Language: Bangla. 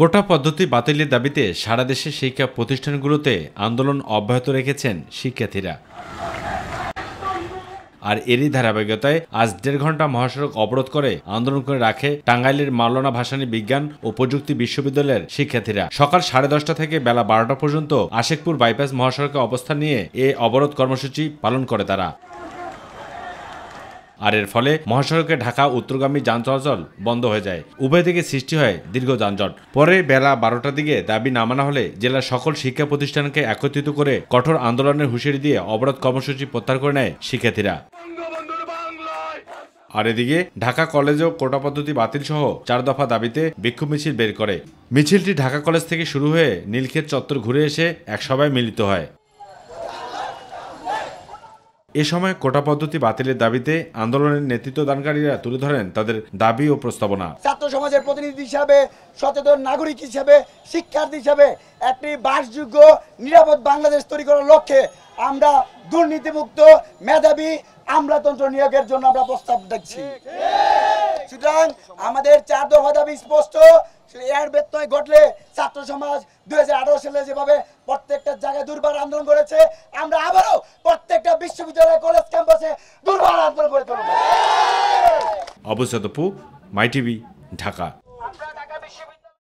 কোটা পদ্ধতি বাতিলের দাবিতে সারা দেশে শিক্ষা প্রতিষ্ঠানগুলোতে আন্দোলন অব্যাহত রেখেছেন শিক্ষার্থীরা আর এরই ধারাবাহিকতায় আজ দেড় ঘন্টা মহাসড়ক অবরোধ করে আন্দোলন করে রাখে টাঙ্গাইলের মাওলানা ভাসানী বিজ্ঞান ও প্রযুক্তি বিশ্ববিদ্যালয়ের শিক্ষার্থীরা সকাল সাড়ে দশটা থেকে বেলা বারোটা পর্যন্ত আশেকপুর বাইপাস মহাসড়কে অবস্থান নিয়ে এ অবরোধ কর্মসূচি পালন করে তারা আর এর ফলে মহাসড়কে ঢাকা উত্তরগামী যান চলাচল বন্ধ হয়ে যায় উভয় দিকে সৃষ্টি হয় দীর্ঘ যানজট পরে বেলা বারোটার দিকে দাবি না মানা হলে জেলার সকল শিক্ষা প্রতিষ্ঠানকে একত্রিত করে কঠোর আন্দোলনের হুঁশিয়ারি দিয়ে অবরোধ কর্মসূচি প্রত্যাহার করে নেয় শিক্ষার্থীরা আর এদিকে ঢাকা কলেজেও কোটা পদ্ধতি বাতিল সহ চার দফা দাবিতে বিক্ষোভ মিছিল বের করে মিছিলটি ঢাকা কলেজ থেকে শুরু হয়ে নীলক্ষেত চত্বর ঘুরে এসে এক সভায় মিলিত হয় এ সময় কোটা পদ্ধতি বাতিলের দাবিতে আন্দোলনের নেতৃত্ব দানকারীরা তুলে ধরেন তাদের দাবি ও প্রস্তাবনা ছাত্র সমাজের প্রতিনিধি হিসাবে সচেতন নাগরিক হিসাবে শিক্ষার্থী হিসাবে একটি বাসযোগ্য নিরাপদ বাংলাদেশ তৈরি করার লক্ষ্যে আমরা দুর্নীতিমুক্ত মেধাবী আমলাতন্ত্র নিয়োগের জন্য আমরা প্রস্তাব দেখছি সুতরাং আমাদের চার দফা দাবি স্পষ্ট এর ব্যত্যয় ঘটলে ছাত্র সমাজ দুই সালে যেভাবে প্রত্যেকটা জায়গায় দুর্বার আন্দোলন করেছে আমরা আবারও অবশ্যাতপু মাইটিভি ঢাকা